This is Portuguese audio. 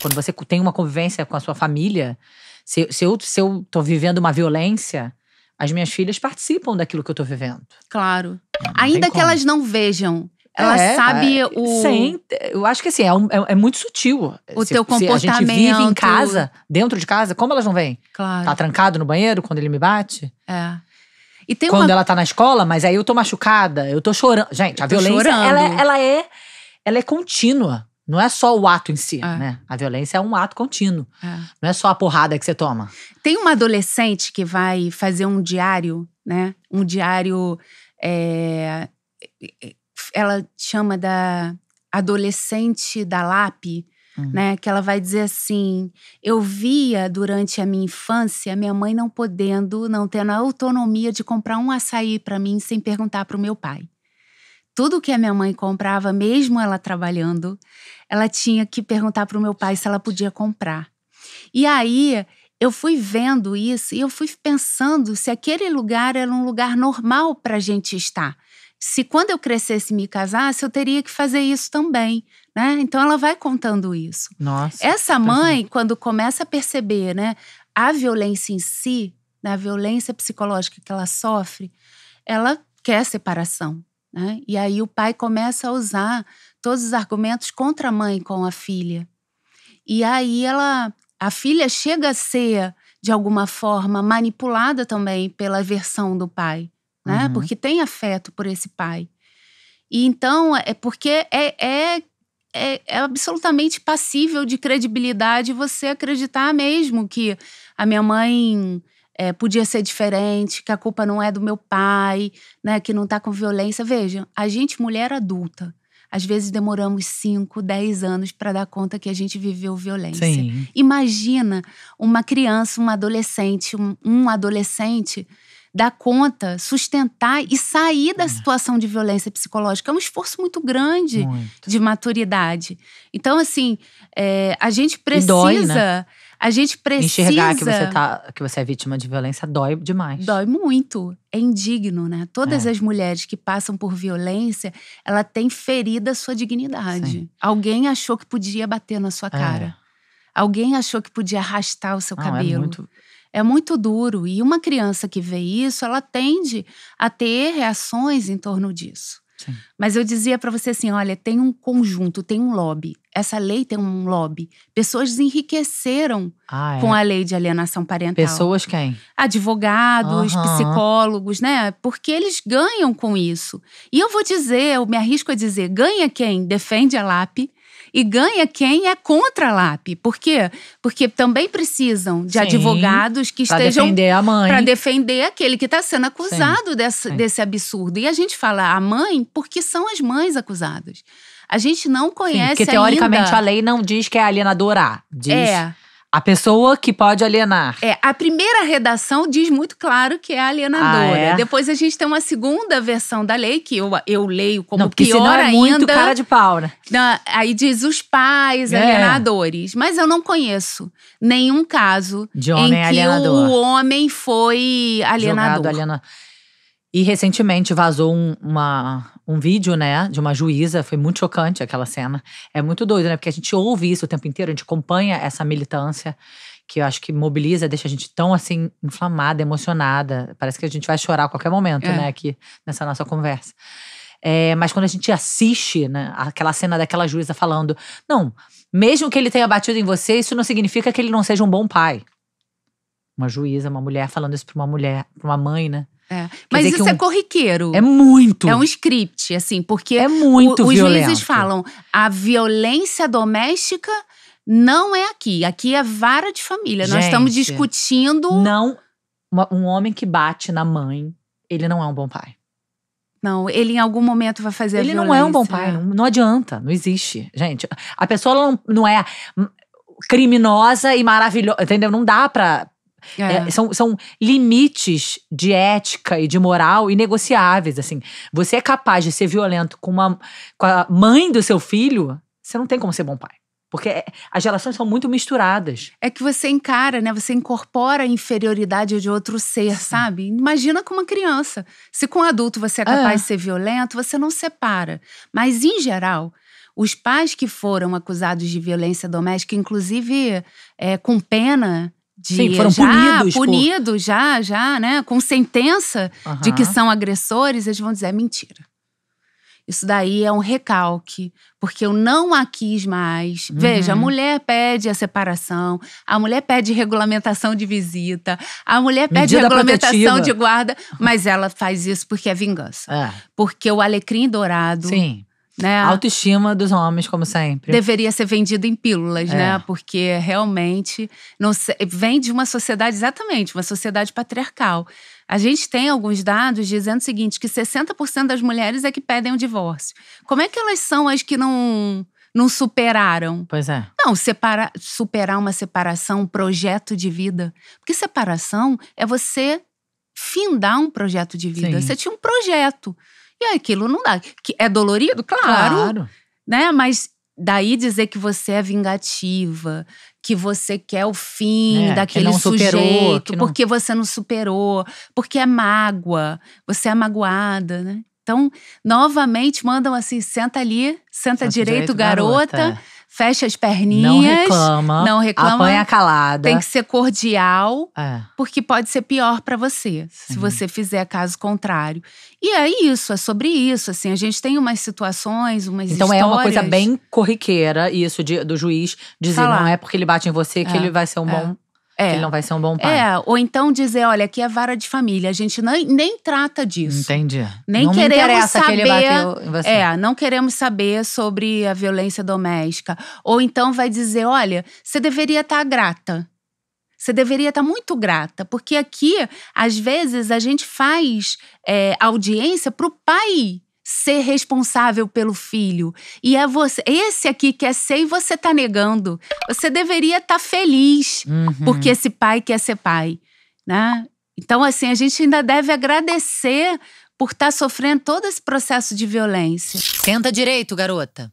Quando você tem uma convivência com a sua família, se, se, eu, se eu tô vivendo uma violência, as minhas filhas participam daquilo que eu tô vivendo. Claro. Não, Ainda que elas não vejam. Ela é, sabe é, o. Sim, eu acho que assim, é, um, é, é muito sutil. O se, teu comportamento. Se a gente vive em casa, dentro de casa, como elas não vêm? Claro. Tá trancado no banheiro quando ele me bate? É quando uma... ela tá na escola, mas aí eu tô machucada, eu tô chorando. Gente, a violência, ela, ela, é ela é contínua. Não é só o ato em si, é. né? A violência é um ato contínuo. É. Não é só a porrada que você toma. Tem uma adolescente que vai fazer um diário, né? Um diário. É... Ela chama da adolescente da LAP, uhum. né? Que ela vai dizer assim: Eu via durante a minha infância minha mãe não podendo, não tendo a autonomia de comprar um açaí para mim sem perguntar para o meu pai tudo que a minha mãe comprava, mesmo ela trabalhando, ela tinha que perguntar para o meu pai se ela podia comprar. E aí eu fui vendo isso e eu fui pensando se aquele lugar era um lugar normal para a gente estar. Se quando eu crescesse e me casasse, eu teria que fazer isso também, né? Então ela vai contando isso. Nossa. Essa mãe, tá quando começa a perceber, né, a violência em si, né, a violência psicológica que ela sofre, ela quer separação. Né? E aí o pai começa a usar todos os argumentos contra a mãe com a filha. E aí ela, a filha chega a ser de alguma forma manipulada também pela versão do pai, né? Uhum. Porque tem afeto por esse pai. E então é porque é, é, é, é absolutamente passível de credibilidade você acreditar mesmo que a minha mãe é, podia ser diferente, que a culpa não é do meu pai, né, que não está com violência. Veja, a gente, mulher adulta, às vezes demoramos 5, 10 anos para dar conta que a gente viveu violência. Sim. Imagina uma criança, uma adolescente, um, um adolescente dar conta, sustentar e sair da é. situação de violência psicológica. É um esforço muito grande muito. de maturidade. Então, assim, é, a gente precisa. E dói, né? A gente precisa. Enxergar que você, tá, que você é vítima de violência dói demais. Dói muito. É indigno, né? Todas é. as mulheres que passam por violência, ela tem ferida a sua dignidade. Sim. Alguém achou que podia bater na sua é. cara. É. Alguém achou que podia arrastar o seu Não, é cabelo. É muito... é muito duro. E uma criança que vê isso, ela tende a ter reações em torno disso. Mas eu dizia para você assim: olha, tem um conjunto, tem um lobby. Essa lei tem um lobby. Pessoas enriqueceram ah, é. com a lei de alienação parental. Pessoas quem? Advogados, uhum. psicólogos, né? Porque eles ganham com isso. E eu vou dizer, eu me arrisco a dizer: ganha quem defende a LAP, e ganha quem é contra a LAP. Por quê? Porque também precisam de Sim, advogados que estejam. Para defender a mãe. Para defender aquele que está sendo acusado Sim. Desse, desse absurdo. E a gente fala a mãe porque são as mães acusadas. A gente não conhece Sim, porque, teoricamente, ainda. a lei não diz que é alienadora. Diz. É a pessoa que pode alienar. É, a primeira redação diz muito claro que é alienadora. Ah, é? Depois a gente tem uma segunda versão da lei, que eu, eu leio como não, pior senão é ainda. Muito cara de pau, né? Aí diz os pais é. alienadores. Mas eu não conheço nenhum caso de homem em que alienador. o homem foi alienador. Jogado alienador. E recentemente vazou um, uma, um vídeo, né, de uma juíza, foi muito chocante aquela cena. É muito doido, né? Porque a gente ouve isso o tempo inteiro, a gente acompanha essa militância que eu acho que mobiliza, deixa a gente tão assim inflamada, emocionada. Parece que a gente vai chorar a qualquer momento, é. né, aqui nessa nossa conversa. É, mas quando a gente assiste, né, aquela cena daquela juíza falando, não, mesmo que ele tenha batido em você, isso não significa que ele não seja um bom pai. Uma juíza, uma mulher falando isso para uma mulher, para uma mãe, né? É. Mas isso é um, é corriqueiro. É muito. É um script, assim, porque é muito o, os juízes falam a violência doméstica não é aqui. Aqui é vara de família. Gente, Nós estamos discutindo. Não, um homem que bate na mãe, ele não é um bom pai. Não, ele em algum momento vai fazer ele a violência. Ele não é um bom pai, é. não, não, adianta, não existe. Gente, a pessoa não, não é hum, criminosa e maravilhosa, entendeu? Não dá pra, é. É, são, são limites de ética e de moral inegociáveis, assim. Você é capaz de ser violento com, uma, com a mãe do seu filho, você não tem como ser bom pai. Porque é, as relações são muito misturadas. É que você encara, né? Você incorpora a inferioridade de outro ser, Sim. sabe? Imagina com uma criança. Se com um adulto você é capaz é. de ser violento, você não separa. Mas, em geral, os pais que foram acusados de violência doméstica, inclusive é, com pena de Sim, foram já, punidos, punidos por... já, já, né, com sentença de que são agressores, eles vão dizer é mentira. Isso daí é um recalque, porque eu não a quis mais. Uhum. Veja, a uhum. mulher pede a separação, a mulher pede regulamentação de visita, a mulher pede Medida regulamentação protetiva. de guarda, mas ela faz isso porque é vingança. É. Porque o alecrim dourado Sim né? Autoestima dos homens, como sempre. Deveria ser vendido em pílulas, né? é. né? Porque realmente não se... vem de uma sociedade, exatamente, uma sociedade patriarcal. A gente tem alguns dados dizendo o seguinte: que 60% das mulheres é que pedem o um divórcio. Como é que elas são as que não não superaram. Pois é. Não, separa, superar uma separação, um projeto de vida. Porque separação é você findar um projeto de vida. Sim. Você tinha um projeto. E aquilo não dá. É dolorido? Claro. claro. Né? Mas daí dizer que você é vingativa, que você quer o fim é, daquele sujeito, superou, não... porque você não superou, porque é mágoa, você é magoada, né? Então, novamente, mandam assim: senta ali, senta, senta direito, direito, garota. garota fecha as perninhas. Não reclama. Não reclama. Apanha calada. Tem que ser cordial, é. porque pode ser pior para você, Sim. se você fizer caso contrário. E é isso, é sobre isso. Assim, a gente tem umas situações, umas então histórias. Então é uma coisa bem corriqueira isso de, do juiz dizer Falar. não é porque ele bate em você que é. ele vai ser um é. bom é. Ele não vai ser um bom pai. É, ou então dizer, olha, aqui é vara de família, a gente nem, nem trata disso. Entendi. Nem não queremos saber. Que ele bateu em você. É, não queremos saber sobre a violência doméstica. Ou então vai dizer, olha, você deveria estar tá grata. Você deveria estar tá muito grata, porque aqui, às vezes, a gente faz é, audiência para o pai ser responsável pelo filho. E é você, esse aqui quer é ser e você tá negando. Você deveria estar tá feliz uhum. porque esse pai quer ser pai, né? Então assim, a gente ainda deve agradecer por estar tá sofrendo todo esse processo de violência. Senta direito, garota.